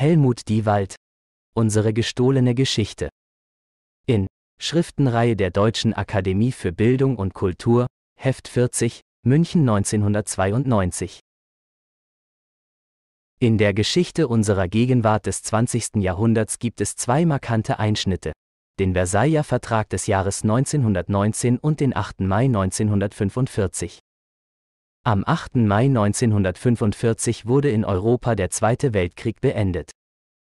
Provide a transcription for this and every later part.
Helmut Diewald. Unsere gestohlene Geschichte. In Schriftenreihe der Deutschen Akademie für Bildung und Kultur, Heft 40, München 1992. In der Geschichte unserer Gegenwart des 20. Jahrhunderts gibt es zwei markante Einschnitte. Den Versailler Vertrag des Jahres 1919 und den 8. Mai 1945. Am 8. Mai 1945 wurde in Europa der Zweite Weltkrieg beendet.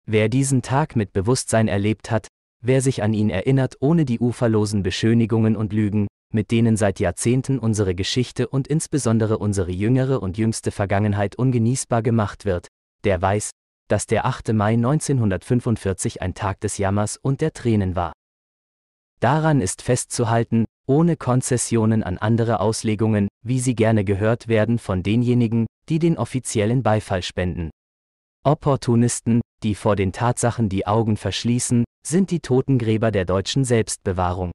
Wer diesen Tag mit Bewusstsein erlebt hat, wer sich an ihn erinnert ohne die uferlosen Beschönigungen und Lügen, mit denen seit Jahrzehnten unsere Geschichte und insbesondere unsere jüngere und jüngste Vergangenheit ungenießbar gemacht wird, der weiß, dass der 8. Mai 1945 ein Tag des Jammers und der Tränen war. Daran ist festzuhalten, ohne Konzessionen an andere Auslegungen, wie sie gerne gehört werden von denjenigen, die den offiziellen Beifall spenden. Opportunisten, die vor den Tatsachen die Augen verschließen, sind die Totengräber der deutschen Selbstbewahrung.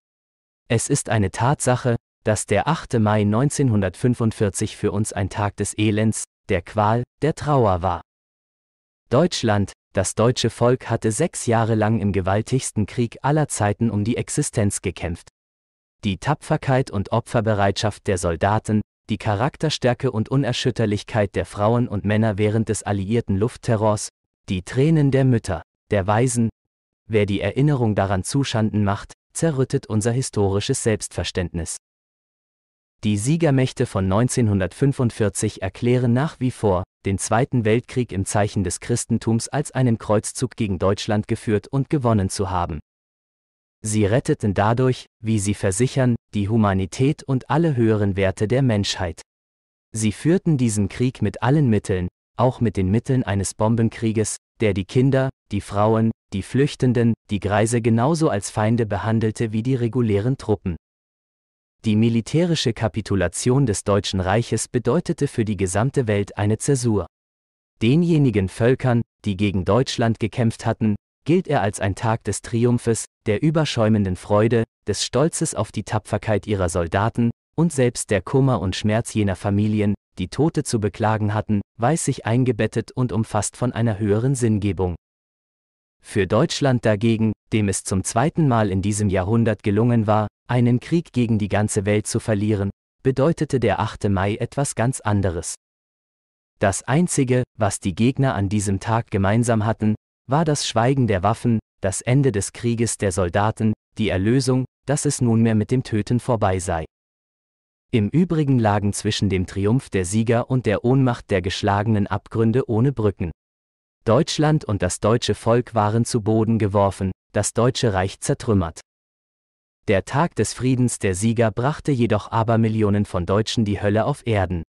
Es ist eine Tatsache, dass der 8. Mai 1945 für uns ein Tag des Elends, der Qual, der Trauer war. Deutschland, das deutsche Volk hatte sechs Jahre lang im gewaltigsten Krieg aller Zeiten um die Existenz gekämpft. Die Tapferkeit und Opferbereitschaft der Soldaten, die Charakterstärke und Unerschütterlichkeit der Frauen und Männer während des alliierten Luftterrors, die Tränen der Mütter, der Waisen. Wer die Erinnerung daran zuschanden macht, zerrüttet unser historisches Selbstverständnis. Die Siegermächte von 1945 erklären nach wie vor, den Zweiten Weltkrieg im Zeichen des Christentums als einen Kreuzzug gegen Deutschland geführt und gewonnen zu haben. Sie retteten dadurch, wie sie versichern, die Humanität und alle höheren Werte der Menschheit. Sie führten diesen Krieg mit allen Mitteln, auch mit den Mitteln eines Bombenkrieges, der die Kinder, die Frauen, die Flüchtenden, die Greise genauso als Feinde behandelte wie die regulären Truppen. Die militärische Kapitulation des Deutschen Reiches bedeutete für die gesamte Welt eine Zäsur. Denjenigen Völkern, die gegen Deutschland gekämpft hatten, gilt er als ein Tag des Triumphes, der überschäumenden Freude, des Stolzes auf die Tapferkeit ihrer Soldaten, und selbst der Kummer und Schmerz jener Familien, die Tote zu beklagen hatten, weiß sich eingebettet und umfasst von einer höheren Sinngebung. Für Deutschland dagegen, dem es zum zweiten Mal in diesem Jahrhundert gelungen war, einen Krieg gegen die ganze Welt zu verlieren, bedeutete der 8. Mai etwas ganz anderes. Das Einzige, was die Gegner an diesem Tag gemeinsam hatten, war das Schweigen der Waffen, das Ende des Krieges der Soldaten, die Erlösung, dass es nunmehr mit dem Töten vorbei sei. Im Übrigen lagen zwischen dem Triumph der Sieger und der Ohnmacht der geschlagenen Abgründe ohne Brücken. Deutschland und das deutsche Volk waren zu Boden geworfen, das deutsche Reich zertrümmert. Der Tag des Friedens der Sieger brachte jedoch Abermillionen von Deutschen die Hölle auf Erden.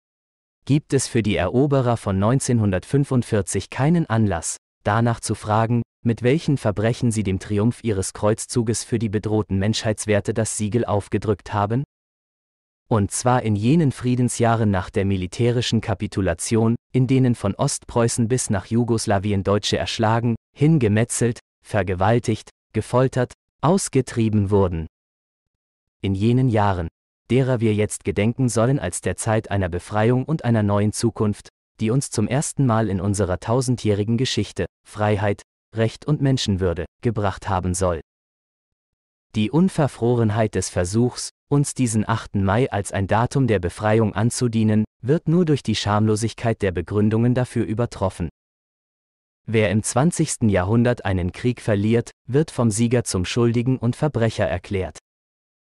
Gibt es für die Eroberer von 1945 keinen Anlass, danach zu fragen, mit welchen Verbrechen sie dem Triumph ihres Kreuzzuges für die bedrohten Menschheitswerte das Siegel aufgedrückt haben? Und zwar in jenen Friedensjahren nach der militärischen Kapitulation, in denen von Ostpreußen bis nach Jugoslawien Deutsche erschlagen, hingemetzelt, vergewaltigt, gefoltert, ausgetrieben wurden. In jenen Jahren, derer wir jetzt gedenken sollen als der Zeit einer Befreiung und einer neuen Zukunft, die uns zum ersten Mal in unserer tausendjährigen Geschichte Freiheit, Recht und Menschenwürde gebracht haben soll. Die Unverfrorenheit des Versuchs, uns diesen 8. Mai als ein Datum der Befreiung anzudienen, wird nur durch die Schamlosigkeit der Begründungen dafür übertroffen. Wer im 20. Jahrhundert einen Krieg verliert, wird vom Sieger zum Schuldigen und Verbrecher erklärt.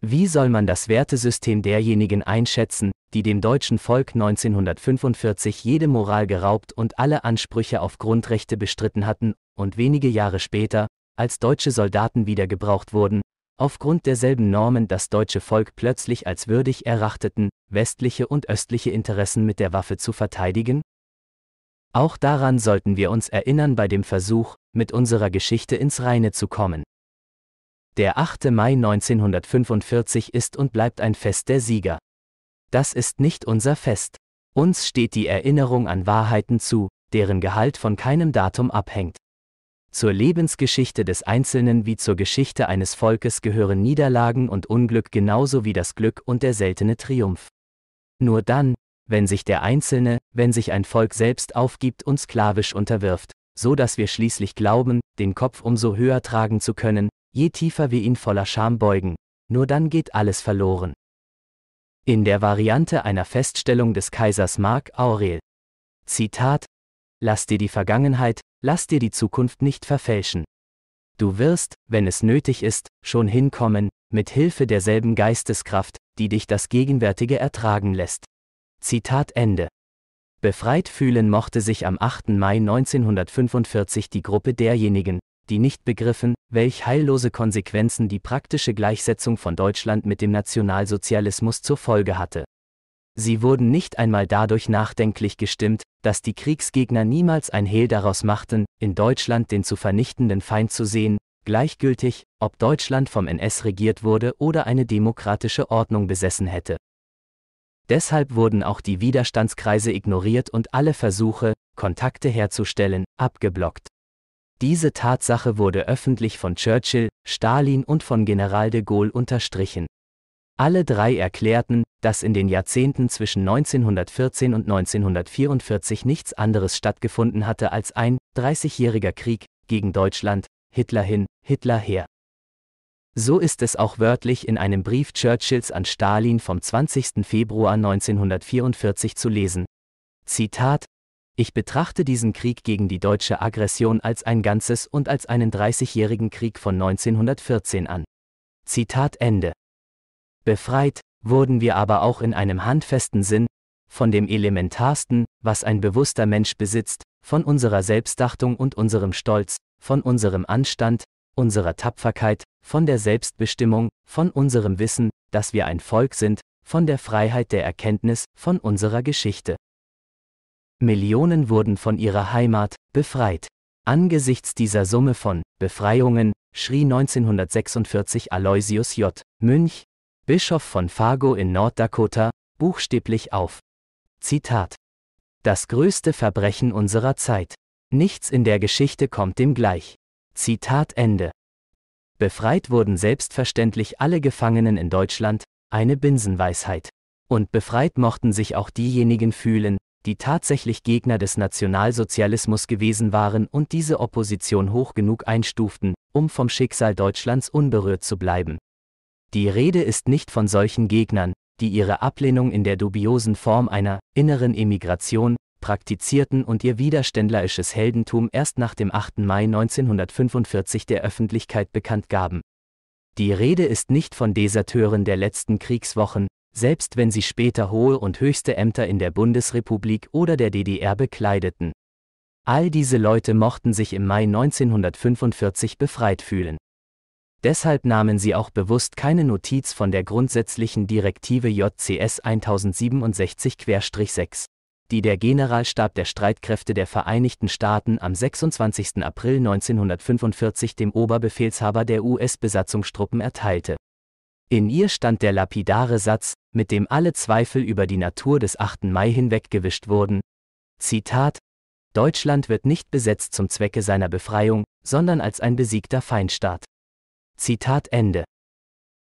Wie soll man das Wertesystem derjenigen einschätzen, die dem deutschen Volk 1945 jede Moral geraubt und alle Ansprüche auf Grundrechte bestritten hatten, und wenige Jahre später, als deutsche Soldaten wieder gebraucht wurden, aufgrund derselben Normen das deutsche Volk plötzlich als würdig erachteten, westliche und östliche Interessen mit der Waffe zu verteidigen? Auch daran sollten wir uns erinnern bei dem Versuch, mit unserer Geschichte ins Reine zu kommen. Der 8. Mai 1945 ist und bleibt ein Fest der Sieger. Das ist nicht unser Fest. Uns steht die Erinnerung an Wahrheiten zu, deren Gehalt von keinem Datum abhängt. Zur Lebensgeschichte des Einzelnen wie zur Geschichte eines Volkes gehören Niederlagen und Unglück genauso wie das Glück und der seltene Triumph. Nur dann, wenn sich der Einzelne, wenn sich ein Volk selbst aufgibt und sklavisch unterwirft, so dass wir schließlich glauben, den Kopf umso höher tragen zu können, je tiefer wir ihn voller Scham beugen, nur dann geht alles verloren. In der Variante einer Feststellung des Kaisers Mark Aurel. Zitat Lass dir die Vergangenheit, lass dir die Zukunft nicht verfälschen. Du wirst, wenn es nötig ist, schon hinkommen, mit Hilfe derselben Geisteskraft, die dich das Gegenwärtige ertragen lässt. Zitat Ende. Befreit fühlen mochte sich am 8. Mai 1945 die Gruppe derjenigen, die nicht begriffen, welch heillose Konsequenzen die praktische Gleichsetzung von Deutschland mit dem Nationalsozialismus zur Folge hatte. Sie wurden nicht einmal dadurch nachdenklich gestimmt, dass die Kriegsgegner niemals ein Hehl daraus machten, in Deutschland den zu vernichtenden Feind zu sehen, gleichgültig, ob Deutschland vom NS regiert wurde oder eine demokratische Ordnung besessen hätte. Deshalb wurden auch die Widerstandskreise ignoriert und alle Versuche, Kontakte herzustellen, abgeblockt. Diese Tatsache wurde öffentlich von Churchill, Stalin und von General de Gaulle unterstrichen. Alle drei erklärten, dass in den Jahrzehnten zwischen 1914 und 1944 nichts anderes stattgefunden hatte als ein 30-jähriger Krieg gegen Deutschland, Hitler hin, Hitler her. So ist es auch wörtlich in einem Brief Churchills an Stalin vom 20. Februar 1944 zu lesen. Zitat ich betrachte diesen Krieg gegen die deutsche Aggression als ein Ganzes und als einen 30-jährigen Krieg von 1914 an. Zitat Ende. Befreit wurden wir aber auch in einem handfesten Sinn, von dem Elementarsten, was ein bewusster Mensch besitzt, von unserer Selbstdachtung und unserem Stolz, von unserem Anstand, unserer Tapferkeit, von der Selbstbestimmung, von unserem Wissen, dass wir ein Volk sind, von der Freiheit der Erkenntnis, von unserer Geschichte. Millionen wurden von ihrer Heimat befreit. Angesichts dieser Summe von Befreiungen schrie 1946 Aloysius J. Münch, Bischof von Fargo in Norddakota, buchstäblich auf. Zitat. Das größte Verbrechen unserer Zeit. Nichts in der Geschichte kommt dem gleich. Zitat Ende. Befreit wurden selbstverständlich alle Gefangenen in Deutschland, eine Binsenweisheit. Und befreit mochten sich auch diejenigen fühlen, die tatsächlich Gegner des Nationalsozialismus gewesen waren und diese Opposition hoch genug einstuften, um vom Schicksal Deutschlands unberührt zu bleiben. Die Rede ist nicht von solchen Gegnern, die ihre Ablehnung in der dubiosen Form einer inneren Emigration praktizierten und ihr widerständlerisches Heldentum erst nach dem 8. Mai 1945 der Öffentlichkeit bekannt gaben. Die Rede ist nicht von Deserteuren der letzten Kriegswochen, selbst wenn sie später hohe und höchste Ämter in der Bundesrepublik oder der DDR bekleideten. All diese Leute mochten sich im Mai 1945 befreit fühlen. Deshalb nahmen sie auch bewusst keine Notiz von der grundsätzlichen Direktive JCS 1067-6, die der Generalstab der Streitkräfte der Vereinigten Staaten am 26. April 1945 dem Oberbefehlshaber der US-Besatzungstruppen erteilte in ihr stand der lapidare Satz, mit dem alle Zweifel über die Natur des 8. Mai hinweggewischt wurden. Zitat Deutschland wird nicht besetzt zum Zwecke seiner Befreiung, sondern als ein besiegter Feindstaat. Zitat Ende.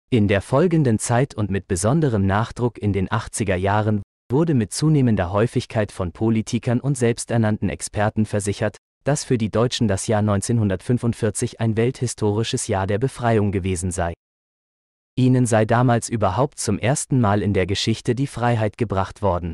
In der folgenden Zeit und mit besonderem Nachdruck in den 80er Jahren wurde mit zunehmender Häufigkeit von Politikern und selbsternannten Experten versichert, dass für die Deutschen das Jahr 1945 ein welthistorisches Jahr der Befreiung gewesen sei. Ihnen sei damals überhaupt zum ersten Mal in der Geschichte die Freiheit gebracht worden.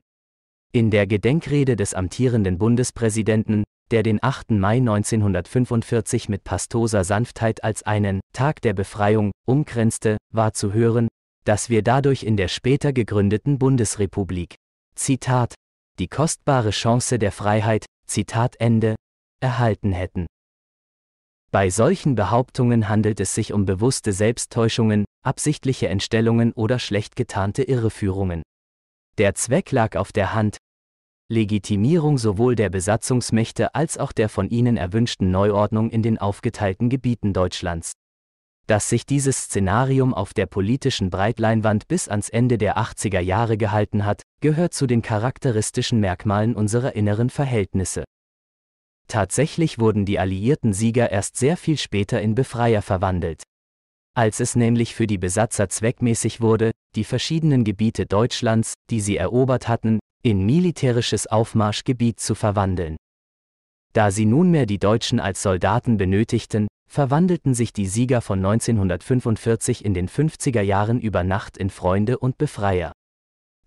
In der Gedenkrede des amtierenden Bundespräsidenten, der den 8. Mai 1945 mit pastoser Sanftheit als einen Tag der Befreiung umgrenzte, war zu hören, dass wir dadurch in der später gegründeten Bundesrepublik, Zitat, die kostbare Chance der Freiheit, Zitat Ende, erhalten hätten. Bei solchen Behauptungen handelt es sich um bewusste Selbsttäuschungen, absichtliche Entstellungen oder schlecht getarnte Irreführungen. Der Zweck lag auf der Hand. Legitimierung sowohl der Besatzungsmächte als auch der von ihnen erwünschten Neuordnung in den aufgeteilten Gebieten Deutschlands. Dass sich dieses Szenarium auf der politischen Breitleinwand bis ans Ende der 80er Jahre gehalten hat, gehört zu den charakteristischen Merkmalen unserer inneren Verhältnisse. Tatsächlich wurden die alliierten Sieger erst sehr viel später in Befreier verwandelt. Als es nämlich für die Besatzer zweckmäßig wurde, die verschiedenen Gebiete Deutschlands, die sie erobert hatten, in militärisches Aufmarschgebiet zu verwandeln. Da sie nunmehr die Deutschen als Soldaten benötigten, verwandelten sich die Sieger von 1945 in den 50er Jahren über Nacht in Freunde und Befreier.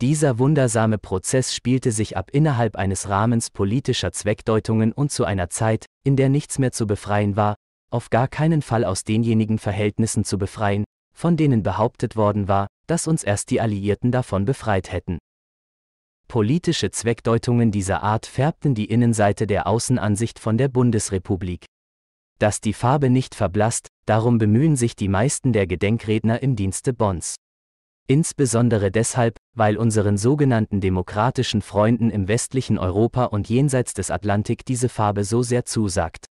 Dieser wundersame Prozess spielte sich ab innerhalb eines Rahmens politischer Zweckdeutungen und zu einer Zeit, in der nichts mehr zu befreien war, auf gar keinen Fall aus denjenigen Verhältnissen zu befreien, von denen behauptet worden war, dass uns erst die Alliierten davon befreit hätten. Politische Zweckdeutungen dieser Art färbten die Innenseite der Außenansicht von der Bundesrepublik. Dass die Farbe nicht verblasst, darum bemühen sich die meisten der Gedenkredner im Dienste Bonds. Insbesondere deshalb, weil unseren sogenannten demokratischen Freunden im westlichen Europa und jenseits des Atlantik diese Farbe so sehr zusagt.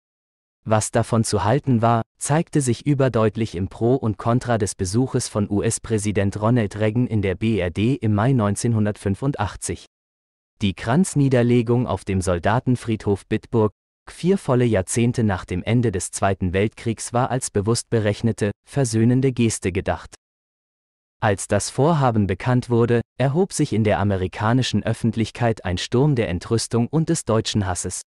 Was davon zu halten war, zeigte sich überdeutlich im Pro und Contra des Besuches von US-Präsident Ronald Reagan in der BRD im Mai 1985. Die Kranzniederlegung auf dem Soldatenfriedhof Bitburg, vier volle Jahrzehnte nach dem Ende des Zweiten Weltkriegs war als bewusst berechnete, versöhnende Geste gedacht. Als das Vorhaben bekannt wurde, erhob sich in der amerikanischen Öffentlichkeit ein Sturm der Entrüstung und des deutschen Hasses.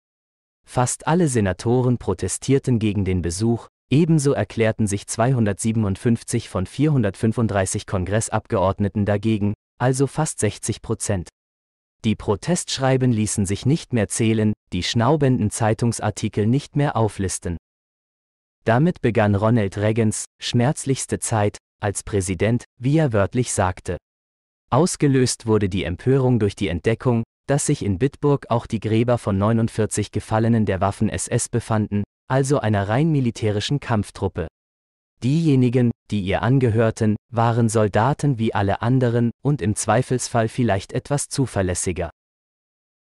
Fast alle Senatoren protestierten gegen den Besuch, ebenso erklärten sich 257 von 435 Kongressabgeordneten dagegen, also fast 60 Prozent. Die Protestschreiben ließen sich nicht mehr zählen, die schnaubenden Zeitungsartikel nicht mehr auflisten. Damit begann Ronald Reagans schmerzlichste Zeit, als Präsident, wie er wörtlich sagte. Ausgelöst wurde die Empörung durch die Entdeckung, dass sich in Bitburg auch die Gräber von 49 Gefallenen der Waffen-SS befanden, also einer rein militärischen Kampftruppe. Diejenigen, die ihr angehörten, waren Soldaten wie alle anderen und im Zweifelsfall vielleicht etwas zuverlässiger.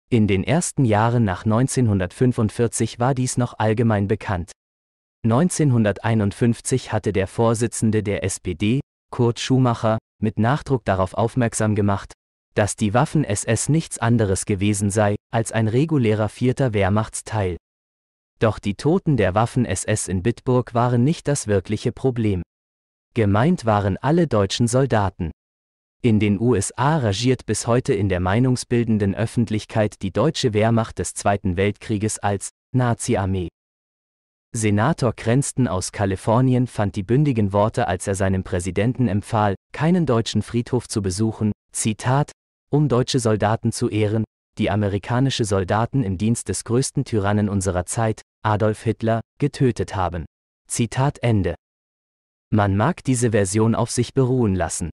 In den ersten Jahren nach 1945 war dies noch allgemein bekannt. 1951 hatte der Vorsitzende der SPD, Kurt Schumacher, mit Nachdruck darauf aufmerksam gemacht, dass die Waffen-SS nichts anderes gewesen sei als ein regulärer vierter Wehrmachtsteil. Doch die Toten der Waffen-SS in Bitburg waren nicht das wirkliche Problem. Gemeint waren alle deutschen Soldaten. In den USA regiert bis heute in der Meinungsbildenden Öffentlichkeit die deutsche Wehrmacht des Zweiten Weltkrieges als Nazi-Armee. Senator Cranston aus Kalifornien fand die bündigen Worte, als er seinem Präsidenten empfahl, keinen deutschen Friedhof zu besuchen, Zitat, um deutsche Soldaten zu ehren, die amerikanische Soldaten im Dienst des größten Tyrannen unserer Zeit, Adolf Hitler, getötet haben. Zitat Ende. Man mag diese Version auf sich beruhen lassen.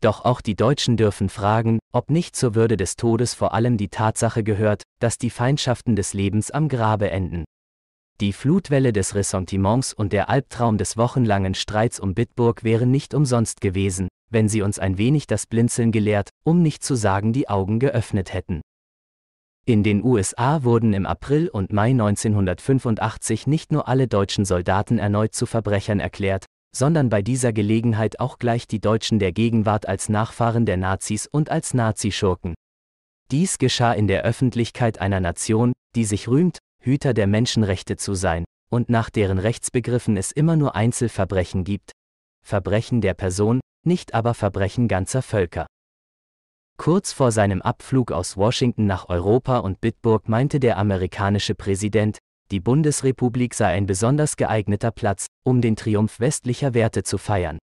Doch auch die Deutschen dürfen fragen, ob nicht zur Würde des Todes vor allem die Tatsache gehört, dass die Feindschaften des Lebens am Grabe enden. Die Flutwelle des Ressentiments und der Albtraum des wochenlangen Streits um Bitburg wären nicht umsonst gewesen, wenn sie uns ein wenig das Blinzeln gelehrt, um nicht zu sagen die Augen geöffnet hätten. In den USA wurden im April und Mai 1985 nicht nur alle deutschen Soldaten erneut zu Verbrechern erklärt, sondern bei dieser Gelegenheit auch gleich die Deutschen der Gegenwart als Nachfahren der Nazis und als Nazischurken. Dies geschah in der Öffentlichkeit einer Nation, die sich rühmt, Hüter der Menschenrechte zu sein, und nach deren Rechtsbegriffen es immer nur Einzelverbrechen gibt, Verbrechen der Person, nicht aber Verbrechen ganzer Völker. Kurz vor seinem Abflug aus Washington nach Europa und Bitburg meinte der amerikanische Präsident, die Bundesrepublik sei ein besonders geeigneter Platz, um den Triumph westlicher Werte zu feiern.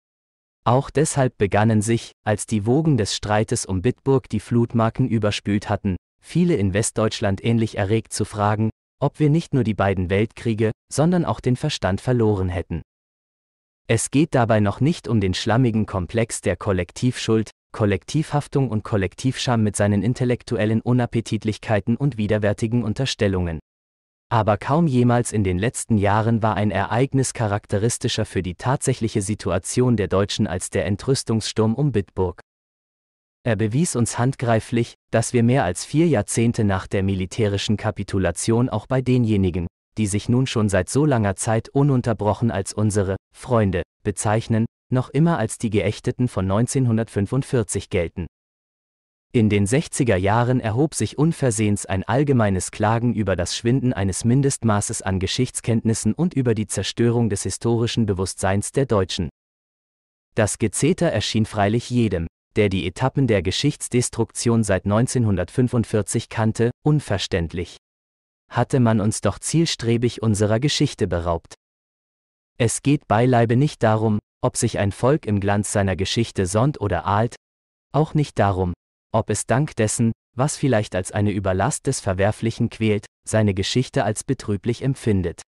Auch deshalb begannen sich, als die Wogen des Streites um Bitburg die Flutmarken überspült hatten, viele in Westdeutschland ähnlich erregt zu fragen, ob wir nicht nur die beiden Weltkriege, sondern auch den Verstand verloren hätten. Es geht dabei noch nicht um den schlammigen Komplex der Kollektivschuld, Kollektivhaftung und Kollektivscham mit seinen intellektuellen Unappetitlichkeiten und widerwärtigen Unterstellungen. Aber kaum jemals in den letzten Jahren war ein Ereignis charakteristischer für die tatsächliche Situation der Deutschen als der Entrüstungssturm um Bitburg. Er bewies uns handgreiflich, dass wir mehr als vier Jahrzehnte nach der militärischen Kapitulation auch bei denjenigen, die sich nun schon seit so langer Zeit ununterbrochen als unsere Freunde bezeichnen, noch immer als die Geächteten von 1945 gelten. In den 60er Jahren erhob sich unversehens ein allgemeines Klagen über das Schwinden eines Mindestmaßes an Geschichtskenntnissen und über die Zerstörung des historischen Bewusstseins der Deutschen. Das Gezeter erschien freilich jedem, der die Etappen der Geschichtsdestruktion seit 1945 kannte, unverständlich. Hatte man uns doch zielstrebig unserer Geschichte beraubt. Es geht beileibe nicht darum, ob sich ein Volk im Glanz seiner Geschichte sonnt oder ahlt, auch nicht darum, ob es dank dessen, was vielleicht als eine Überlast des Verwerflichen quält, seine Geschichte als betrüblich empfindet.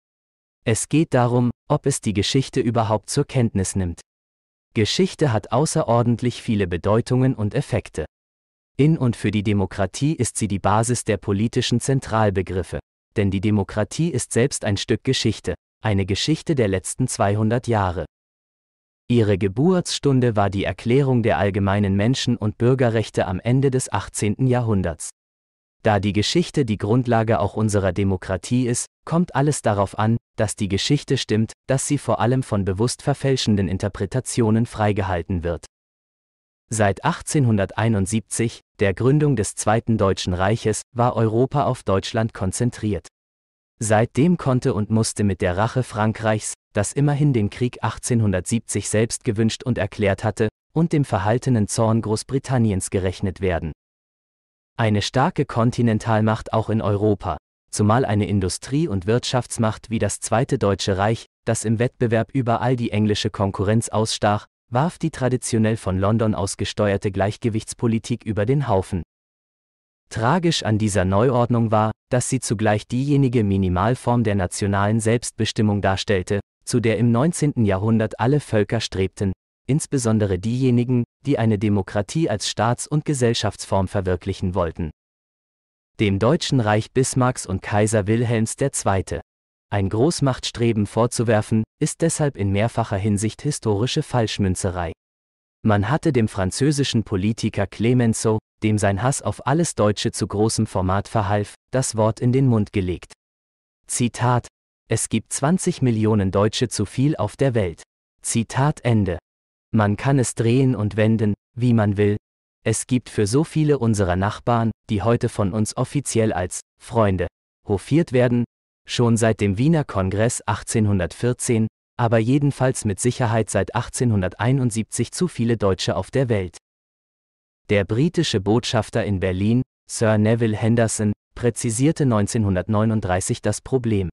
Es geht darum, ob es die Geschichte überhaupt zur Kenntnis nimmt. Geschichte hat außerordentlich viele Bedeutungen und Effekte. In und für die Demokratie ist sie die Basis der politischen Zentralbegriffe, denn die Demokratie ist selbst ein Stück Geschichte, eine Geschichte der letzten 200 Jahre. Ihre Geburtsstunde war die Erklärung der allgemeinen Menschen- und Bürgerrechte am Ende des 18. Jahrhunderts. Da die Geschichte die Grundlage auch unserer Demokratie ist, kommt alles darauf an, dass die Geschichte stimmt, dass sie vor allem von bewusst verfälschenden Interpretationen freigehalten wird. Seit 1871, der Gründung des Zweiten Deutschen Reiches, war Europa auf Deutschland konzentriert. Seitdem konnte und musste mit der Rache Frankreichs, das immerhin den Krieg 1870 selbst gewünscht und erklärt hatte, und dem verhaltenen Zorn Großbritanniens gerechnet werden. Eine starke Kontinentalmacht auch in Europa, zumal eine Industrie- und Wirtschaftsmacht wie das Zweite Deutsche Reich, das im Wettbewerb überall die englische Konkurrenz ausstach, warf die traditionell von London aus gesteuerte Gleichgewichtspolitik über den Haufen. Tragisch an dieser Neuordnung war, dass sie zugleich diejenige Minimalform der nationalen Selbstbestimmung darstellte, zu der im 19. Jahrhundert alle Völker strebten, insbesondere diejenigen, die eine Demokratie als Staats- und Gesellschaftsform verwirklichen wollten. Dem Deutschen Reich Bismarcks und Kaiser Wilhelms II. ein Großmachtstreben vorzuwerfen, ist deshalb in mehrfacher Hinsicht historische Falschmünzerei. Man hatte dem französischen Politiker Clemenceau, dem sein Hass auf alles Deutsche zu großem Format verhalf, das Wort in den Mund gelegt. Zitat Es gibt 20 Millionen Deutsche zu viel auf der Welt. Zitat Ende. Man kann es drehen und wenden, wie man will. Es gibt für so viele unserer Nachbarn, die heute von uns offiziell als Freunde hofiert werden, schon seit dem Wiener Kongress 1814, aber jedenfalls mit Sicherheit seit 1871 zu viele Deutsche auf der Welt. Der britische Botschafter in Berlin, Sir Neville Henderson, präzisierte 1939 das Problem.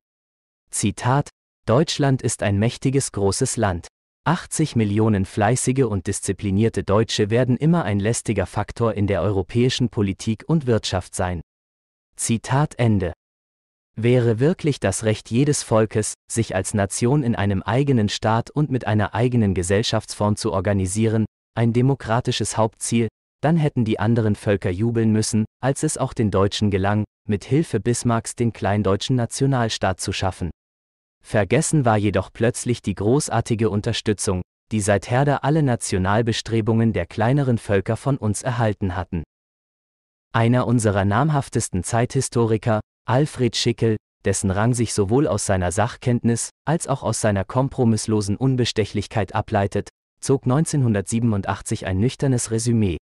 Zitat, Deutschland ist ein mächtiges großes Land. 80 Millionen fleißige und disziplinierte Deutsche werden immer ein lästiger Faktor in der europäischen Politik und Wirtschaft sein. Zitat Ende. Wäre wirklich das Recht jedes Volkes, sich als Nation in einem eigenen Staat und mit einer eigenen Gesellschaftsform zu organisieren, ein demokratisches Hauptziel, dann hätten die anderen Völker jubeln müssen, als es auch den Deutschen gelang, mit Hilfe Bismarcks den kleindeutschen Nationalstaat zu schaffen. Vergessen war jedoch plötzlich die großartige Unterstützung, die seit Herder alle Nationalbestrebungen der kleineren Völker von uns erhalten hatten. Einer unserer namhaftesten Zeithistoriker, Alfred Schickel, dessen Rang sich sowohl aus seiner Sachkenntnis als auch aus seiner kompromisslosen Unbestechlichkeit ableitet, zog 1987 ein nüchternes Resümee,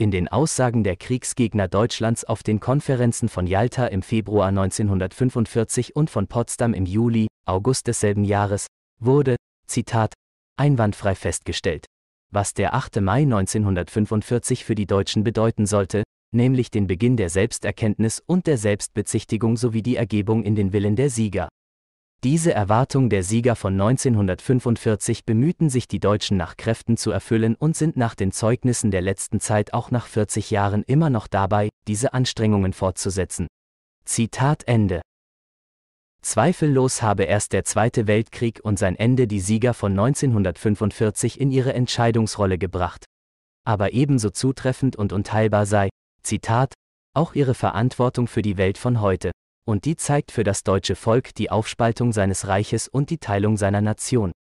in den Aussagen der Kriegsgegner Deutschlands auf den Konferenzen von Jalta im Februar 1945 und von Potsdam im Juli, August desselben Jahres, wurde, Zitat, einwandfrei festgestellt, was der 8. Mai 1945 für die Deutschen bedeuten sollte, nämlich den Beginn der Selbsterkenntnis und der Selbstbezichtigung sowie die Ergebung in den Willen der Sieger. Diese Erwartung der Sieger von 1945 bemühten sich die Deutschen nach Kräften zu erfüllen und sind nach den Zeugnissen der letzten Zeit auch nach 40 Jahren immer noch dabei, diese Anstrengungen fortzusetzen. Zitat Ende. Zweifellos habe erst der Zweite Weltkrieg und sein Ende die Sieger von 1945 in ihre Entscheidungsrolle gebracht. Aber ebenso zutreffend und unteilbar sei, Zitat, auch ihre Verantwortung für die Welt von heute und die zeigt für das deutsche Volk die Aufspaltung seines Reiches und die Teilung seiner Nation.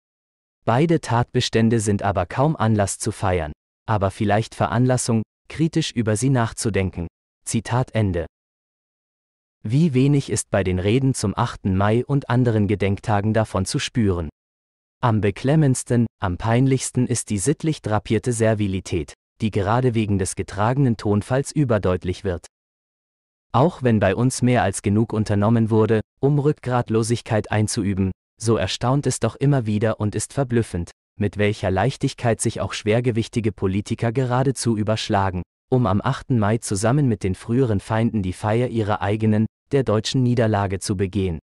Beide Tatbestände sind aber kaum Anlass zu feiern, aber vielleicht Veranlassung, kritisch über sie nachzudenken. Zitat Ende. Wie wenig ist bei den Reden zum 8. Mai und anderen Gedenktagen davon zu spüren. Am beklemmendsten, am peinlichsten ist die sittlich drapierte Servilität, die gerade wegen des getragenen Tonfalls überdeutlich wird. Auch wenn bei uns mehr als genug unternommen wurde, um Rückgratlosigkeit einzuüben, so erstaunt es doch immer wieder und ist verblüffend, mit welcher Leichtigkeit sich auch schwergewichtige Politiker geradezu überschlagen, um am 8. Mai zusammen mit den früheren Feinden die Feier ihrer eigenen, der deutschen Niederlage zu begehen.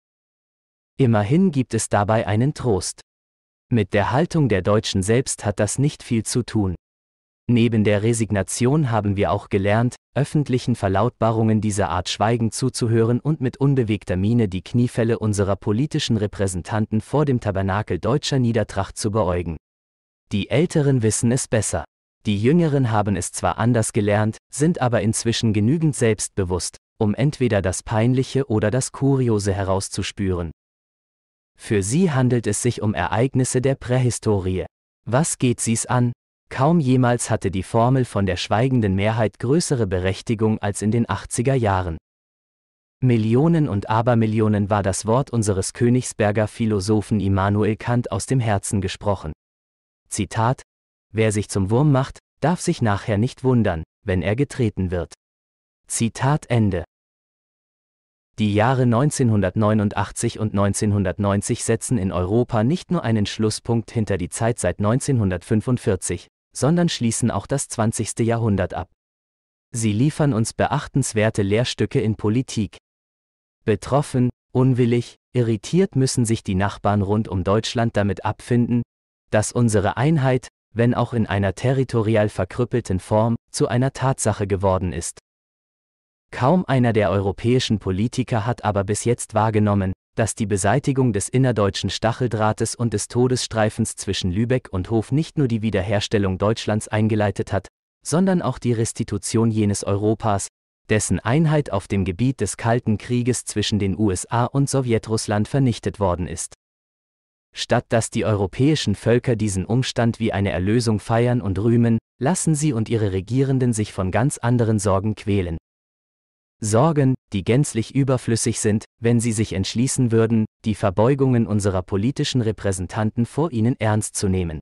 Immerhin gibt es dabei einen Trost. Mit der Haltung der Deutschen selbst hat das nicht viel zu tun. Neben der Resignation haben wir auch gelernt, öffentlichen Verlautbarungen dieser Art schweigend zuzuhören und mit unbewegter Miene die Kniefälle unserer politischen Repräsentanten vor dem Tabernakel deutscher Niedertracht zu beäugen. Die Älteren wissen es besser. Die Jüngeren haben es zwar anders gelernt, sind aber inzwischen genügend selbstbewusst, um entweder das Peinliche oder das Kuriose herauszuspüren. Für sie handelt es sich um Ereignisse der Prähistorie. Was geht sie's an, Kaum jemals hatte die Formel von der schweigenden Mehrheit größere Berechtigung als in den 80er Jahren. Millionen und Abermillionen war das Wort unseres Königsberger Philosophen Immanuel Kant aus dem Herzen gesprochen. Zitat Wer sich zum Wurm macht, darf sich nachher nicht wundern, wenn er getreten wird. Zitat Ende. Die Jahre 1989 und 1990 setzen in Europa nicht nur einen Schlusspunkt hinter die Zeit seit 1945, sondern schließen auch das 20. Jahrhundert ab. Sie liefern uns beachtenswerte Lehrstücke in Politik. Betroffen, unwillig, irritiert müssen sich die Nachbarn rund um Deutschland damit abfinden, dass unsere Einheit, wenn auch in einer territorial verkrüppelten Form, zu einer Tatsache geworden ist. Kaum einer der europäischen Politiker hat aber bis jetzt wahrgenommen, dass die Beseitigung des innerdeutschen Stacheldrahtes und des Todesstreifens zwischen Lübeck und Hof nicht nur die Wiederherstellung Deutschlands eingeleitet hat, sondern auch die Restitution jenes Europas, dessen Einheit auf dem Gebiet des Kalten Krieges zwischen den USA und Sowjetrussland vernichtet worden ist. Statt dass die europäischen Völker diesen Umstand wie eine Erlösung feiern und rühmen, lassen sie und ihre Regierenden sich von ganz anderen Sorgen quälen, Sorgen, die gänzlich überflüssig sind, wenn sie sich entschließen würden, die Verbeugungen unserer politischen Repräsentanten vor ihnen ernst zu nehmen.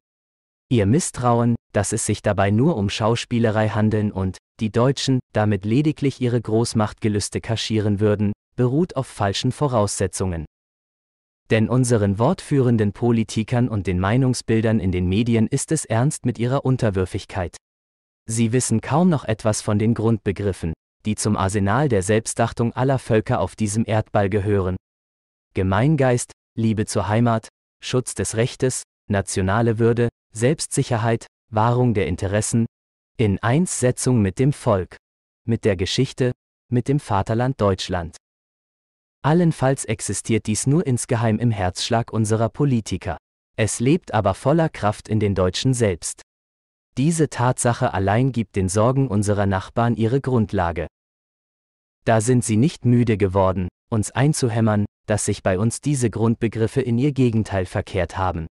Ihr Misstrauen, dass es sich dabei nur um Schauspielerei handeln und, die Deutschen, damit lediglich ihre Großmachtgelüste kaschieren würden, beruht auf falschen Voraussetzungen. Denn unseren wortführenden Politikern und den Meinungsbildern in den Medien ist es ernst mit ihrer Unterwürfigkeit. Sie wissen kaum noch etwas von den Grundbegriffen, die zum Arsenal der Selbstachtung aller Völker auf diesem Erdball gehören. Gemeingeist, Liebe zur Heimat, Schutz des Rechtes, nationale Würde, Selbstsicherheit, Wahrung der Interessen, in Einssetzung mit dem Volk, mit der Geschichte, mit dem Vaterland Deutschland. Allenfalls existiert dies nur insgeheim im Herzschlag unserer Politiker. Es lebt aber voller Kraft in den Deutschen selbst. Diese Tatsache allein gibt den Sorgen unserer Nachbarn ihre Grundlage. Da sind sie nicht müde geworden, uns einzuhämmern, dass sich bei uns diese Grundbegriffe in ihr Gegenteil verkehrt haben.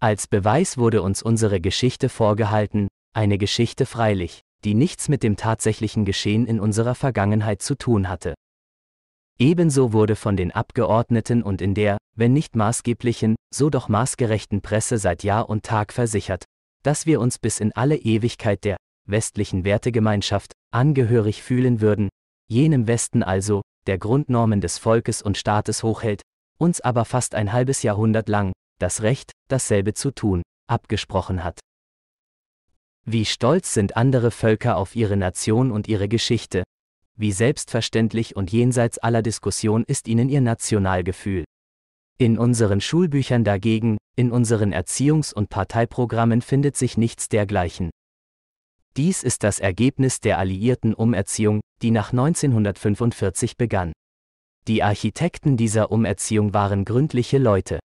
Als Beweis wurde uns unsere Geschichte vorgehalten, eine Geschichte freilich, die nichts mit dem tatsächlichen Geschehen in unserer Vergangenheit zu tun hatte. Ebenso wurde von den Abgeordneten und in der, wenn nicht maßgeblichen, so doch maßgerechten Presse seit Jahr und Tag versichert, dass wir uns bis in alle Ewigkeit der westlichen Wertegemeinschaft angehörig fühlen würden, jenem Westen also, der Grundnormen des Volkes und Staates hochhält, uns aber fast ein halbes Jahrhundert lang das Recht, dasselbe zu tun, abgesprochen hat. Wie stolz sind andere Völker auf ihre Nation und ihre Geschichte. Wie selbstverständlich und jenseits aller Diskussion ist ihnen ihr Nationalgefühl. In unseren Schulbüchern dagegen, in unseren Erziehungs- und Parteiprogrammen findet sich nichts dergleichen. Dies ist das Ergebnis der alliierten Umerziehung, die nach 1945 begann. Die Architekten dieser Umerziehung waren gründliche Leute.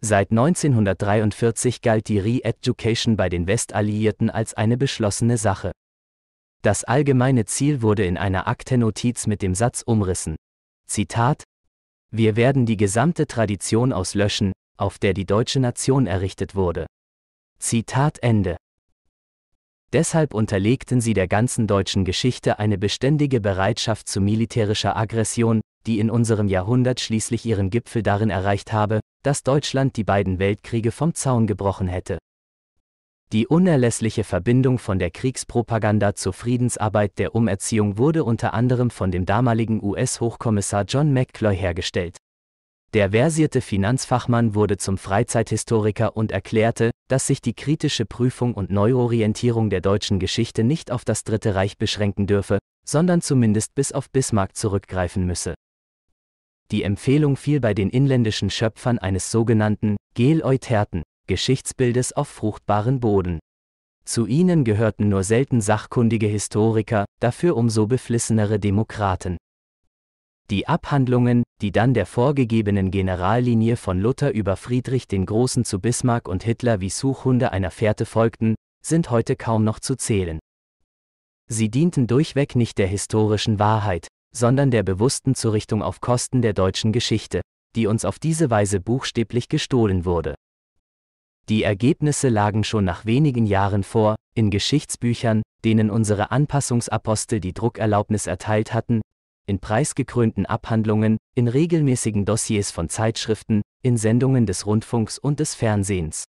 Seit 1943 galt die Re-Education bei den Westalliierten als eine beschlossene Sache. Das allgemeine Ziel wurde in einer Aktennotiz mit dem Satz umrissen. Zitat, wir werden die gesamte Tradition auslöschen, auf der die deutsche Nation errichtet wurde. Zitat Ende. Deshalb unterlegten sie der ganzen deutschen Geschichte eine beständige Bereitschaft zu militärischer Aggression, die in unserem Jahrhundert schließlich ihren Gipfel darin erreicht habe, dass Deutschland die beiden Weltkriege vom Zaun gebrochen hätte. Die unerlässliche Verbindung von der Kriegspropaganda zur Friedensarbeit der Umerziehung wurde unter anderem von dem damaligen US-Hochkommissar John McCloy hergestellt. Der versierte Finanzfachmann wurde zum Freizeithistoriker und erklärte, dass sich die kritische Prüfung und Neuorientierung der deutschen Geschichte nicht auf das Dritte Reich beschränken dürfe, sondern zumindest bis auf Bismarck zurückgreifen müsse. Die Empfehlung fiel bei den inländischen Schöpfern eines sogenannten Geleuterten Geschichtsbildes auf fruchtbaren Boden. Zu ihnen gehörten nur selten sachkundige Historiker, dafür umso beflissenere Demokraten. Die Abhandlungen, die dann der vorgegebenen Generallinie von Luther über Friedrich den Großen zu Bismarck und Hitler wie Suchhunde einer Fährte folgten, sind heute kaum noch zu zählen. Sie dienten durchweg nicht der historischen Wahrheit, sondern der bewussten Zurichtung auf Kosten der deutschen Geschichte, die uns auf diese Weise buchstäblich gestohlen wurde. Die Ergebnisse lagen schon nach wenigen Jahren vor, in Geschichtsbüchern, denen unsere Anpassungsapostel die Druckerlaubnis erteilt hatten, in preisgekrönten Abhandlungen, in regelmäßigen Dossiers von Zeitschriften, in Sendungen des Rundfunks und des Fernsehens.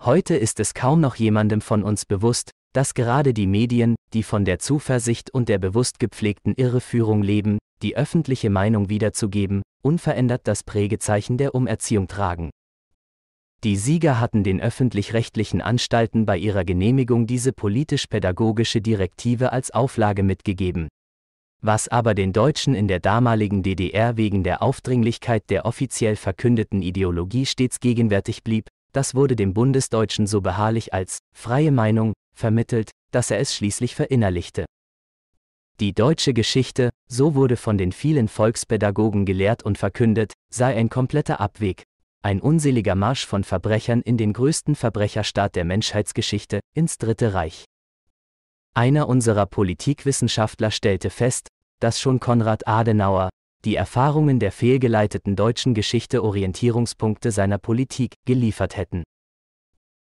Heute ist es kaum noch jemandem von uns bewusst, dass gerade die Medien, die von der Zuversicht und der bewusst gepflegten Irreführung leben, die öffentliche Meinung wiederzugeben, unverändert das Prägezeichen der Umerziehung tragen. Die Sieger hatten den öffentlich-rechtlichen Anstalten bei ihrer Genehmigung diese politisch-pädagogische Direktive als Auflage mitgegeben. Was aber den Deutschen in der damaligen DDR wegen der Aufdringlichkeit der offiziell verkündeten Ideologie stets gegenwärtig blieb, das wurde dem Bundesdeutschen so beharrlich als freie Meinung vermittelt, dass er es schließlich verinnerlichte. Die deutsche Geschichte, so wurde von den vielen Volkspädagogen gelehrt und verkündet, sei ein kompletter Abweg ein unseliger Marsch von Verbrechern in den größten Verbrecherstaat der Menschheitsgeschichte, ins Dritte Reich. Einer unserer Politikwissenschaftler stellte fest, dass schon Konrad Adenauer, die Erfahrungen der fehlgeleiteten deutschen Geschichte Orientierungspunkte seiner Politik geliefert hätten.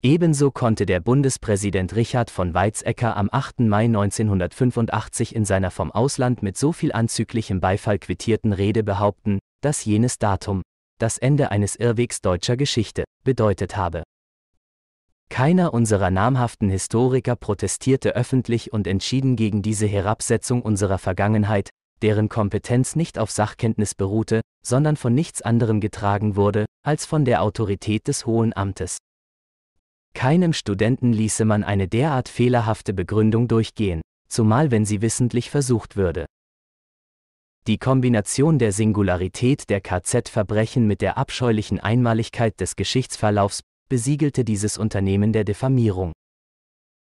Ebenso konnte der Bundespräsident Richard von Weizsäcker am 8. Mai 1985 in seiner vom Ausland mit so viel anzüglichem Beifall quittierten Rede behaupten, dass jenes Datum das Ende eines Irrwegs deutscher Geschichte, bedeutet habe. Keiner unserer namhaften Historiker protestierte öffentlich und entschieden gegen diese Herabsetzung unserer Vergangenheit, deren Kompetenz nicht auf Sachkenntnis beruhte, sondern von nichts anderem getragen wurde, als von der Autorität des Hohen Amtes. Keinem Studenten ließe man eine derart fehlerhafte Begründung durchgehen, zumal wenn sie wissentlich versucht würde. Die Kombination der Singularität der KZ-Verbrechen mit der abscheulichen Einmaligkeit des Geschichtsverlaufs besiegelte dieses Unternehmen der Diffamierung.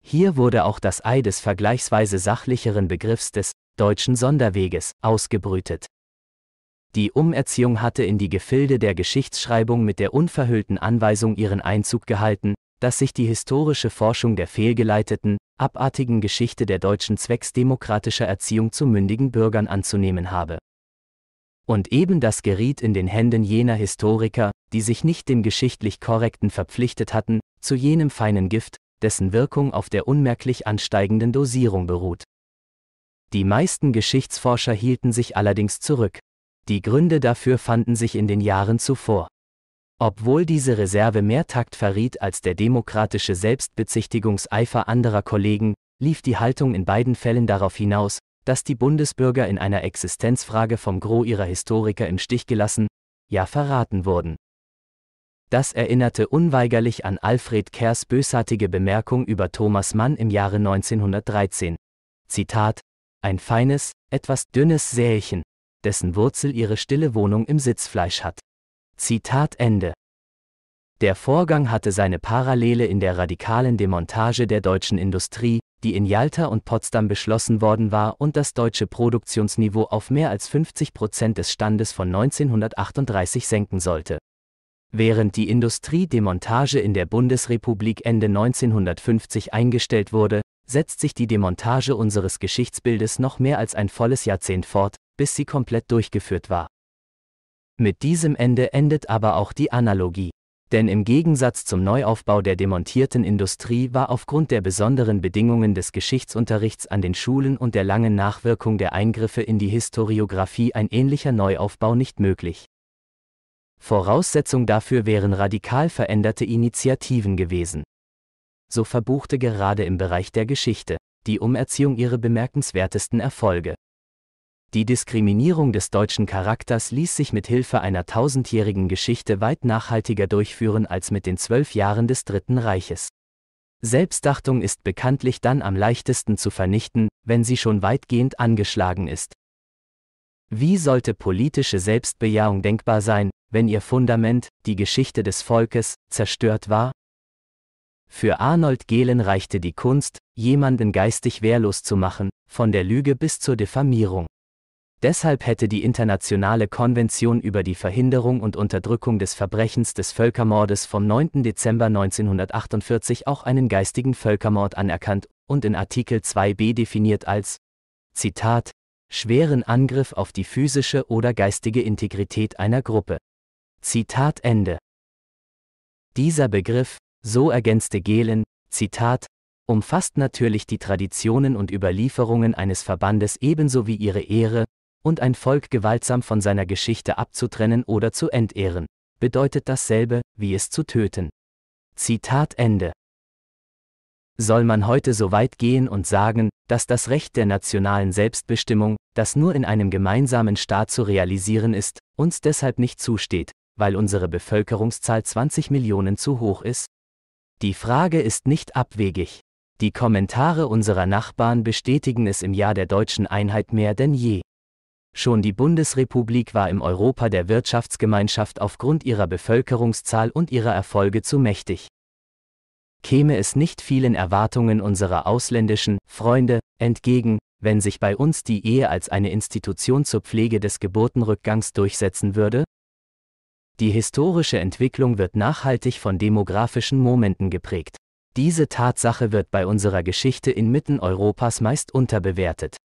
Hier wurde auch das Ei des vergleichsweise sachlicheren Begriffs des deutschen Sonderweges ausgebrütet. Die Umerziehung hatte in die Gefilde der Geschichtsschreibung mit der unverhüllten Anweisung ihren Einzug gehalten, dass sich die historische Forschung der fehlgeleiteten, abartigen Geschichte der Deutschen zwecks demokratischer Erziehung zu mündigen Bürgern anzunehmen habe. Und eben das geriet in den Händen jener Historiker, die sich nicht dem geschichtlich Korrekten verpflichtet hatten, zu jenem feinen Gift, dessen Wirkung auf der unmerklich ansteigenden Dosierung beruht. Die meisten Geschichtsforscher hielten sich allerdings zurück. Die Gründe dafür fanden sich in den Jahren zuvor. Obwohl diese Reserve mehr Takt verriet als der demokratische Selbstbezichtigungseifer anderer Kollegen, lief die Haltung in beiden Fällen darauf hinaus, dass die Bundesbürger in einer Existenzfrage vom Gros ihrer Historiker im Stich gelassen, ja verraten wurden. Das erinnerte unweigerlich an Alfred Kers bösartige Bemerkung über Thomas Mann im Jahre 1913. Zitat: Ein feines, etwas dünnes Säelchen, dessen Wurzel ihre stille Wohnung im Sitzfleisch hat. Zitat Ende. Der Vorgang hatte seine Parallele in der radikalen Demontage der deutschen Industrie, die in Jalta und Potsdam beschlossen worden war und das deutsche Produktionsniveau auf mehr als 50 Prozent des Standes von 1938 senken sollte. Während die Industriedemontage in der Bundesrepublik Ende 1950 eingestellt wurde, setzt sich die Demontage unseres Geschichtsbildes noch mehr als ein volles Jahrzehnt fort, bis sie komplett durchgeführt war. Mit diesem Ende endet aber auch die Analogie. Denn im Gegensatz zum Neuaufbau der demontierten Industrie war aufgrund der besonderen Bedingungen des Geschichtsunterrichts an den Schulen und der langen Nachwirkung der Eingriffe in die Historiografie ein ähnlicher Neuaufbau nicht möglich. Voraussetzung dafür wären radikal veränderte Initiativen gewesen. So verbuchte gerade im Bereich der Geschichte die Umerziehung ihre bemerkenswertesten Erfolge. Die Diskriminierung des deutschen Charakters ließ sich mit Hilfe einer tausendjährigen Geschichte weit nachhaltiger durchführen als mit den zwölf Jahren des Dritten Reiches. Selbstachtung ist bekanntlich dann am leichtesten zu vernichten, wenn sie schon weitgehend angeschlagen ist. Wie sollte politische Selbstbejahung denkbar sein, wenn ihr Fundament, die Geschichte des Volkes, zerstört war? Für Arnold Gehlen reichte die Kunst, jemanden geistig wehrlos zu machen, von der Lüge bis zur Diffamierung. Deshalb hätte die Internationale Konvention über die Verhinderung und Unterdrückung des Verbrechens des Völkermordes vom 9. Dezember 1948 auch einen geistigen Völkermord anerkannt und in Artikel 2b definiert als Zitat schweren Angriff auf die physische oder geistige Integrität einer Gruppe. Zitat Ende. Dieser Begriff, so ergänzte Gehlen, Zitat, umfasst natürlich die Traditionen und Überlieferungen eines Verbandes ebenso wie ihre Ehre, und ein Volk gewaltsam von seiner Geschichte abzutrennen oder zu entehren, bedeutet dasselbe, wie es zu töten. Zitat Ende. Soll man heute so weit gehen und sagen, dass das Recht der nationalen Selbstbestimmung, das nur in einem gemeinsamen Staat zu realisieren ist, uns deshalb nicht zusteht, weil unsere Bevölkerungszahl 20 Millionen zu hoch ist? Die Frage ist nicht abwegig. Die Kommentare unserer Nachbarn bestätigen es im Jahr der deutschen Einheit mehr denn je. Schon die Bundesrepublik war im Europa der Wirtschaftsgemeinschaft aufgrund ihrer Bevölkerungszahl und ihrer Erfolge zu mächtig. Käme es nicht vielen Erwartungen unserer ausländischen Freunde entgegen, wenn sich bei uns die Ehe als eine Institution zur Pflege des Geburtenrückgangs durchsetzen würde? Die historische Entwicklung wird nachhaltig von demografischen Momenten geprägt. Diese Tatsache wird bei unserer Geschichte inmitten Europas meist unterbewertet.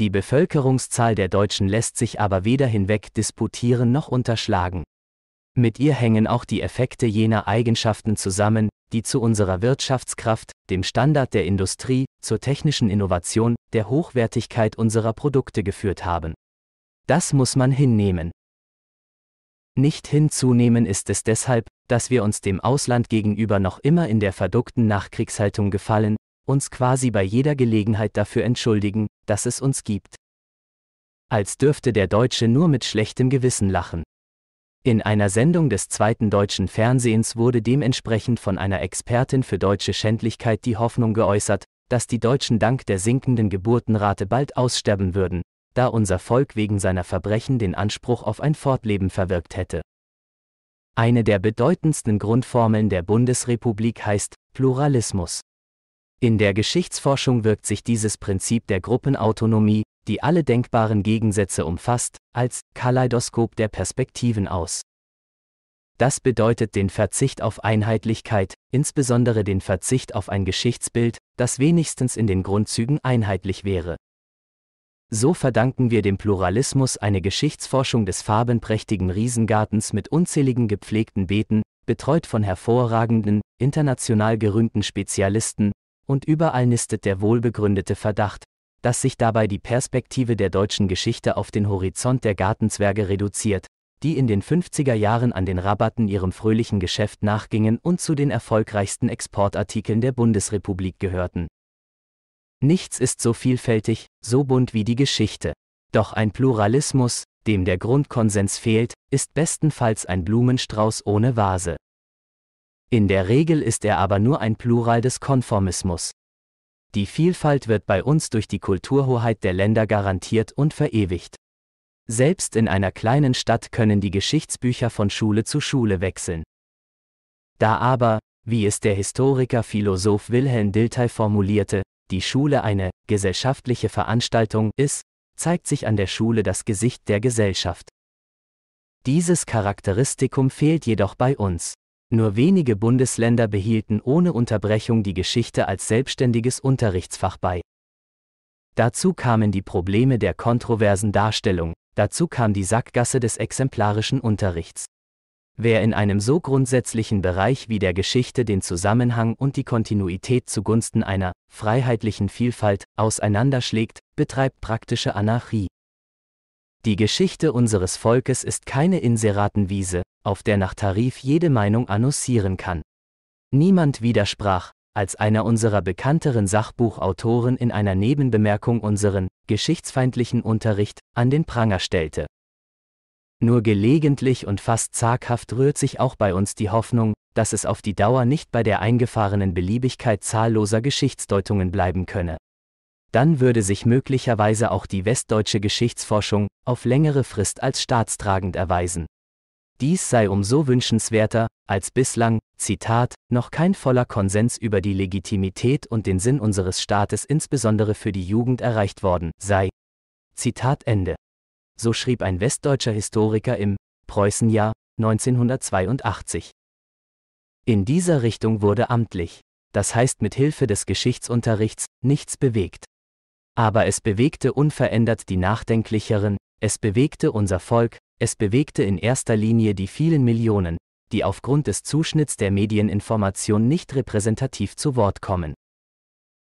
Die Bevölkerungszahl der Deutschen lässt sich aber weder hinweg disputieren noch unterschlagen. Mit ihr hängen auch die Effekte jener Eigenschaften zusammen, die zu unserer Wirtschaftskraft, dem Standard der Industrie, zur technischen Innovation, der Hochwertigkeit unserer Produkte geführt haben. Das muss man hinnehmen. Nicht hinzunehmen ist es deshalb, dass wir uns dem Ausland gegenüber noch immer in der verduckten Nachkriegshaltung gefallen, uns quasi bei jeder Gelegenheit dafür entschuldigen, dass es uns gibt. Als dürfte der Deutsche nur mit schlechtem Gewissen lachen. In einer Sendung des zweiten deutschen Fernsehens wurde dementsprechend von einer Expertin für deutsche Schändlichkeit die Hoffnung geäußert, dass die Deutschen dank der sinkenden Geburtenrate bald aussterben würden, da unser Volk wegen seiner Verbrechen den Anspruch auf ein Fortleben verwirkt hätte. Eine der bedeutendsten Grundformeln der Bundesrepublik heißt Pluralismus. In der Geschichtsforschung wirkt sich dieses Prinzip der Gruppenautonomie, die alle denkbaren Gegensätze umfasst, als Kaleidoskop der Perspektiven aus. Das bedeutet den Verzicht auf Einheitlichkeit, insbesondere den Verzicht auf ein Geschichtsbild, das wenigstens in den Grundzügen einheitlich wäre. So verdanken wir dem Pluralismus eine Geschichtsforschung des farbenprächtigen Riesengartens mit unzähligen gepflegten Beeten, betreut von hervorragenden, international gerühmten Spezialisten, und überall nistet der wohlbegründete Verdacht, dass sich dabei die Perspektive der deutschen Geschichte auf den Horizont der Gartenzwerge reduziert, die in den 50er Jahren an den Rabatten ihrem fröhlichen Geschäft nachgingen und zu den erfolgreichsten Exportartikeln der Bundesrepublik gehörten. Nichts ist so vielfältig, so bunt wie die Geschichte. Doch ein Pluralismus, dem der Grundkonsens fehlt, ist bestenfalls ein Blumenstrauß ohne Vase. In der Regel ist er aber nur ein Plural des Konformismus. Die Vielfalt wird bei uns durch die Kulturhoheit der Länder garantiert und verewigt. Selbst in einer kleinen Stadt können die Geschichtsbücher von Schule zu Schule wechseln. Da aber, wie es der Historiker-Philosoph Wilhelm Dilthey formulierte, die Schule eine gesellschaftliche Veranstaltung ist, zeigt sich an der Schule das Gesicht der Gesellschaft. Dieses Charakteristikum fehlt jedoch bei uns. Nur wenige Bundesländer behielten ohne Unterbrechung die Geschichte als selbstständiges Unterrichtsfach bei. Dazu kamen die Probleme der kontroversen Darstellung, dazu kam die Sackgasse des exemplarischen Unterrichts. Wer in einem so grundsätzlichen Bereich wie der Geschichte den Zusammenhang und die Kontinuität zugunsten einer freiheitlichen Vielfalt auseinanderschlägt, betreibt praktische Anarchie. Die Geschichte unseres Volkes ist keine Inseratenwiese, auf der nach Tarif jede Meinung annoncieren kann. Niemand widersprach, als einer unserer bekannteren Sachbuchautoren in einer Nebenbemerkung unseren geschichtsfeindlichen Unterricht an den Pranger stellte. Nur gelegentlich und fast zaghaft rührt sich auch bei uns die Hoffnung, dass es auf die Dauer nicht bei der eingefahrenen Beliebigkeit zahlloser Geschichtsdeutungen bleiben könne dann würde sich möglicherweise auch die westdeutsche Geschichtsforschung auf längere Frist als staatstragend erweisen. Dies sei umso wünschenswerter, als bislang, Zitat, noch kein voller Konsens über die Legitimität und den Sinn unseres Staates insbesondere für die Jugend erreicht worden sei. Zitat Ende. So schrieb ein westdeutscher Historiker im Preußenjahr 1982. In dieser Richtung wurde amtlich, das heißt mit Hilfe des Geschichtsunterrichts, nichts bewegt. Aber es bewegte unverändert die Nachdenklicheren, es bewegte unser Volk, es bewegte in erster Linie die vielen Millionen, die aufgrund des Zuschnitts der Medieninformation nicht repräsentativ zu Wort kommen.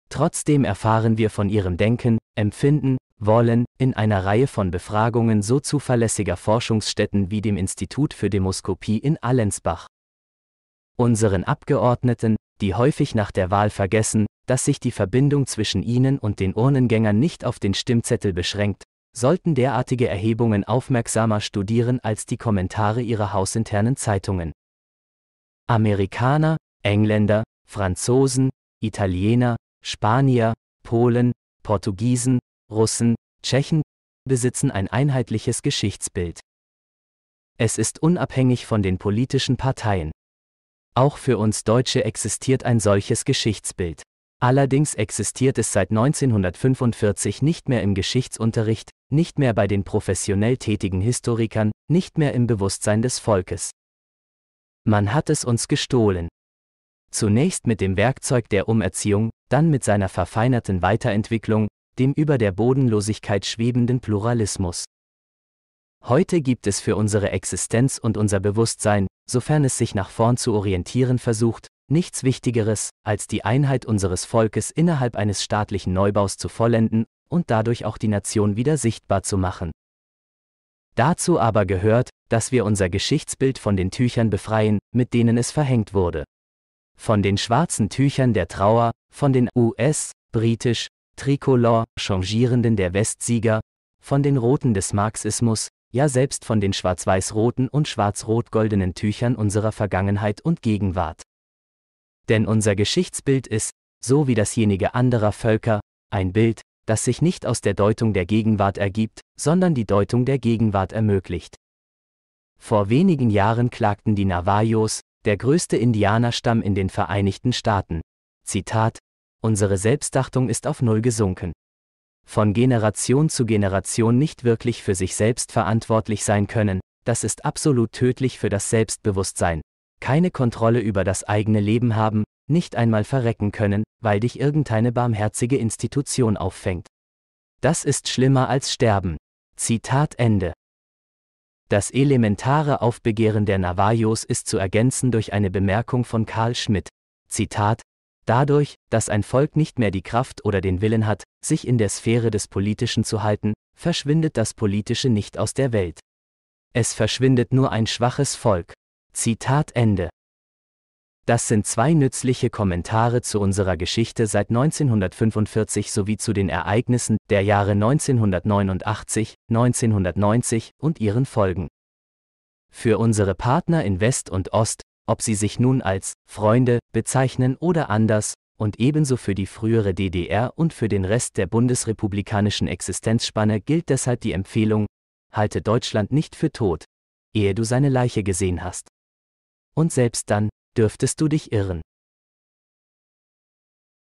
Trotzdem erfahren wir von ihrem Denken, Empfinden, Wollen in einer Reihe von Befragungen so zuverlässiger Forschungsstätten wie dem Institut für Demoskopie in Allensbach. Unseren Abgeordneten, die häufig nach der Wahl vergessen, dass sich die Verbindung zwischen ihnen und den Urnengängern nicht auf den Stimmzettel beschränkt, sollten derartige Erhebungen aufmerksamer studieren als die Kommentare ihrer hausinternen Zeitungen. Amerikaner, Engländer, Franzosen, Italiener, Spanier, Polen, Portugiesen, Russen, Tschechen besitzen ein einheitliches Geschichtsbild. Es ist unabhängig von den politischen Parteien. Auch für uns Deutsche existiert ein solches Geschichtsbild. Allerdings existiert es seit 1945 nicht mehr im Geschichtsunterricht, nicht mehr bei den professionell tätigen Historikern, nicht mehr im Bewusstsein des Volkes. Man hat es uns gestohlen. Zunächst mit dem Werkzeug der Umerziehung, dann mit seiner verfeinerten Weiterentwicklung, dem über der Bodenlosigkeit schwebenden Pluralismus. Heute gibt es für unsere Existenz und unser Bewusstsein, sofern es sich nach vorn zu orientieren versucht, nichts Wichtigeres, als die Einheit unseres Volkes innerhalb eines staatlichen Neubaus zu vollenden und dadurch auch die Nation wieder sichtbar zu machen. Dazu aber gehört, dass wir unser Geschichtsbild von den Tüchern befreien, mit denen es verhängt wurde. Von den schwarzen Tüchern der Trauer, von den US, britisch, Tricolor, Changierenden der Westsieger, von den Roten des Marxismus, ja selbst von den schwarz-weiß-roten und schwarz-rot-goldenen Tüchern unserer Vergangenheit und Gegenwart. Denn unser Geschichtsbild ist, so wie dasjenige anderer Völker, ein Bild, das sich nicht aus der Deutung der Gegenwart ergibt, sondern die Deutung der Gegenwart ermöglicht. Vor wenigen Jahren klagten die Navajos, der größte Indianerstamm in den Vereinigten Staaten. Zitat, unsere Selbstdachtung ist auf Null gesunken. Von Generation zu Generation nicht wirklich für sich selbst verantwortlich sein können, das ist absolut tödlich für das Selbstbewusstsein, keine Kontrolle über das eigene Leben haben, nicht einmal verrecken können, weil dich irgendeine barmherzige Institution auffängt. Das ist schlimmer als Sterben. Zitat Ende. Das elementare Aufbegehren der Navajos ist zu ergänzen durch eine Bemerkung von Karl Schmidt. Zitat Dadurch, dass ein Volk nicht mehr die Kraft oder den Willen hat, sich in der Sphäre des Politischen zu halten, verschwindet das Politische nicht aus der Welt. Es verschwindet nur ein schwaches Volk. Zitat Ende. Das sind zwei nützliche Kommentare zu unserer Geschichte seit 1945 sowie zu den Ereignissen der Jahre 1989, 1990 und ihren Folgen. Für unsere Partner in West und Ost, ob sie sich nun als Freunde bezeichnen oder anders, und ebenso für die frühere DDR und für den Rest der bundesrepublikanischen Existenzspanne gilt deshalb die Empfehlung, halte Deutschland nicht für tot, ehe du seine Leiche gesehen hast und selbst dann, dürftest du dich irren.